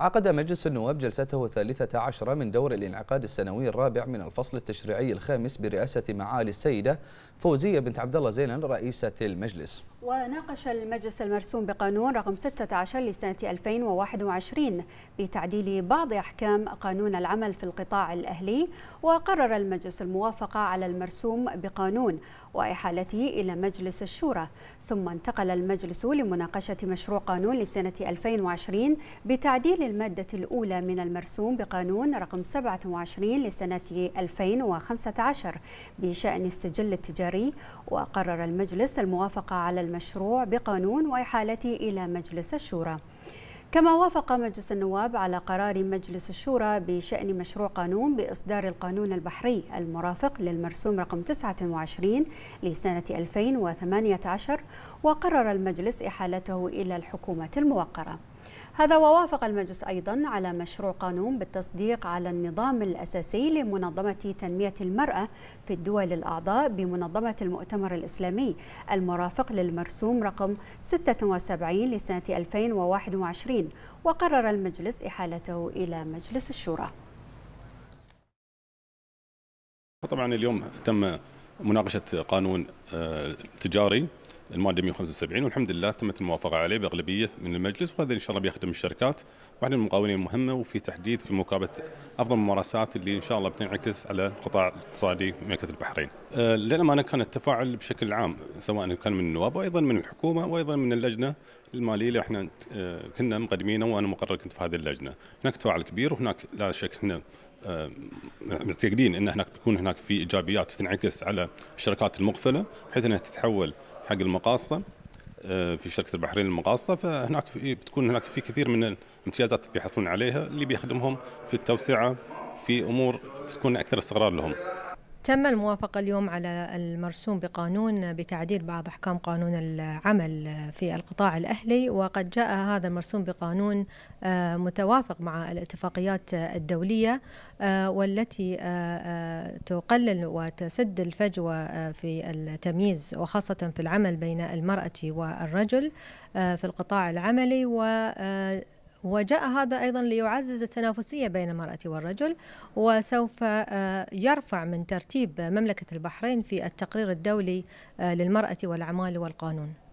عقد مجلس النواب جلسته الثالثة عشرة من دور الانعقاد السنوي الرابع من الفصل التشريعي الخامس برئاسة معالي السيدة فوزية بنت عبد الله زينان رئيسة المجلس وناقش المجلس المرسوم بقانون رقم 16 لسنة 2021 بتعديل بعض أحكام قانون العمل في القطاع الأهلي وقرر المجلس الموافقة على المرسوم بقانون وإحالته إلى مجلس الشورى ثم انتقل المجلس لمناقشة مشروع قانون لسنة 2020 بتعديل المادة الأولى من المرسوم بقانون رقم 27 لسنة 2015 بشأن السجل التجاري وقرر المجلس الموافقة على المشروع بقانون وإحالته إلى مجلس الشورى كما وافق مجلس النواب على قرار مجلس الشورى بشأن مشروع قانون بإصدار القانون البحري المرافق للمرسوم رقم 29 لسنة 2018 وقرر المجلس إحالته إلى الحكومة الموقرة هذا ووافق المجلس أيضا على مشروع قانون بالتصديق على النظام الأساسي لمنظمة تنمية المرأة في الدول الأعضاء بمنظمة المؤتمر الإسلامي المرافق للمرسوم رقم 76 لسنة 2021 وقرر المجلس إحالته إلى مجلس الشورى طبعا اليوم تم مناقشة قانون آه، تجاري الماده 175 والحمد لله تمت الموافقه عليه باغلبيه من المجلس وهذا ان شاء الله بيخدم الشركات واحنا من المقاولين المهمه وفي تحديد في مكابه افضل الممارسات اللي ان شاء الله بتنعكس على القطاع الاقتصادي في مملكه البحرين. أه، للامانه كان التفاعل بشكل عام سواء كان من النواب وايضا من الحكومه وايضا من اللجنه الماليه اللي احنا أه، كنا مقدمينه وانا مقرر كنت في هذه اللجنه. هناك تفاعل كبير وهناك لا شك احنا أه، معتقدين ان هناك بيكون هناك في ايجابيات تنعكس على الشركات المقفله بحيث انها تتحول حق المقاصه آه، في شركه البحرين المقاصه فهناك بتكون هناك في كثير من الامتيازات بيحصلون عليها اللي بيخدمهم في التوسعه في امور تكون اكثر استقرار لهم تم الموافقة اليوم على المرسوم بقانون بتعديل بعض أحكام قانون العمل في القطاع الأهلي وقد جاء هذا المرسوم بقانون آه، متوافق مع الاتفاقيات الدولية آه، والتي آه، تقلل وتسد الفجوة في التمييز وخاصة في العمل بين المرأة والرجل في القطاع العملي و وجاء هذا أيضا ليعزز التنافسية بين المرأة والرجل وسوف آه، يرفع من ترتيب مملكة البحرين في التقرير الدولي آه، للمرأة والأعمال والقانون